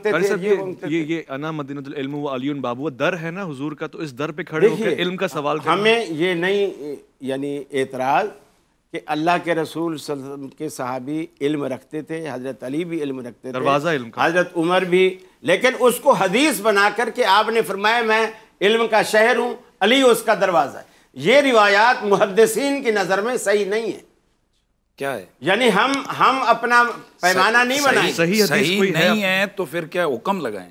Sir ये ये, ये अना मदीनतुल इल्म व बाबू दर है ना हुजूर का तो इस दर पे खड़े होकर इल्म का सवाल हमें ये नहीं यानी एतराज़ कि अल्लाह के रसूल के सहाबी इल्म रखते थे हज़रत अली भी इल्म रखते थे दरवाज़ा इल्म हज़रत उमर भी लेकिन उसको हदीस बना करके के आपने फरमाया मैं इल्म का शहर हूँ अली उसका दरवाज़ा है ये रिवायात मुहदसिन की नज़र में सही नहीं है क्या है यानी हम हम अपना पैमाना नहीं बनाए सही सही नहीं है तो फिर क्या हुक्म लगाएं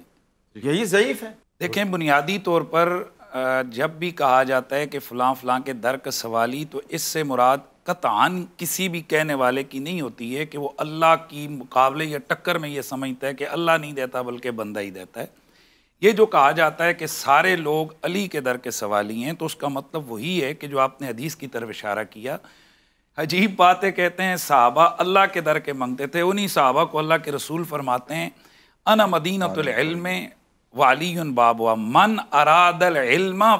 यही ज़यीफ है देखें बुनियादी तौर पर जब भी कहा जाता है कि फलां फलां के दर का सवाली तो इससे मुराद कतान किसी भी कहने वाले की नहीं होती है कि वो अल्लाह की मुकाबले या टक्कर में ये समझता है कि अल्लाह नहीं देता बल्कि बंदा ही देता है ये जो कहा जाता है कि सारे लोग अली के दर के सवाली हैं तो उसका मतलब वही है कि जो आपने हदीस की तरफ इशारा किया अजीब बातें कहते हैं साहबा अल्लाह के दर के मांगते थे उन्हीं साहबा को अल्लाह के रसूल फरमाते हैं अन में वाली बाब व मन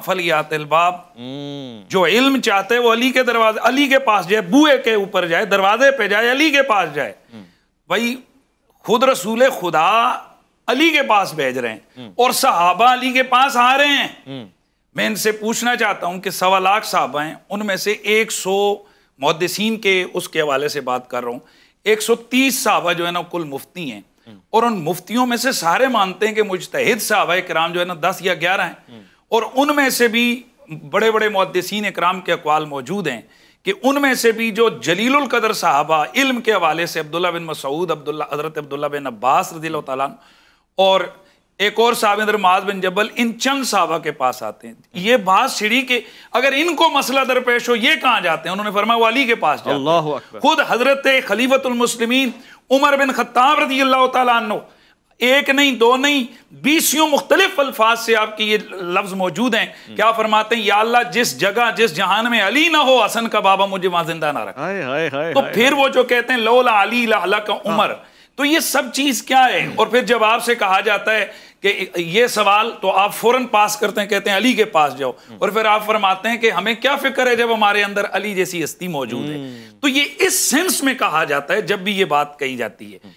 फलियात बाब हम्म। जो इल्म चाहते वो अली के दरवाजे अली के पास जाए बुए के ऊपर जाए दरवाजे पे जाए अली के पास जाए हम्म। भाई खुद रसूल खुदा अली के पास भेज रहे हैं हम्म। और साहबा अली के पास आ रहे हैं मैं इनसे पूछना चाहता हूं कि सवा लाख साहबा हैं उनमें से एक सौ मुहदसिन के उसके हवाले से बात कर रहा हूँ एक सौ तीस साहबा जो है ना कुल मुफ्ती हैं हम्म। और उन मुफ्तियों में से सारे मानते हैं कि मुजतहद साहबा कराम जो है ना दस या ग्यारह हैं हम्म। और उनमें से भी बड़े बड़े मुहदसिन कराम के अकवाल मौजूद हैं कि उनमें से भी जो जलील कदर साहबा इल्म के हवाले से अब्दुल्ला बिन मसूद अब्दुल्ला हजरत अब्दुल्ला बिन अब्बास रजील तला और एक और साहब इधर माज बिन जबल इन चंद साहबा के पास आते हैं ये बात सीढ़ी के अगर इनको मसला दरपेश हो ये कहाँ जाते हैं उन्होंने फरमा वाली के पास जाते खुद हजरत खलीफतमसलिमीन उमर बिन खत्ताब रजी अल्लाह तु एक नहीं दो नहीं बीसियों मुख्तलिफ अल्फाज से आपके ये लफ्ज मौजूद हैं हम्म। क्या फरमाते हैं या अल्लाह जिस जगह जिस जहान में अली ना हो हसन का बाबा मुझे वहां जिंदा ना रखा हाय हाय हाय तो फिर वो जो कहते हैं लोला अली का उमर हाँ। तो ये सब चीज क्या है और फिर जब आपसे कहा जाता है कि ये सवाल तो आप फौरन पास करते हैं कहते हैं अली के पास जाओ हम्म। और फिर आप फरमाते हैं कि हमें क्या फिक्र है जब हमारे अंदर अली जैसी हस्ती मौजूद है हम्म। तो ये इस सेंस में कहा जाता है जब भी ये बात कही जाती है हम्म।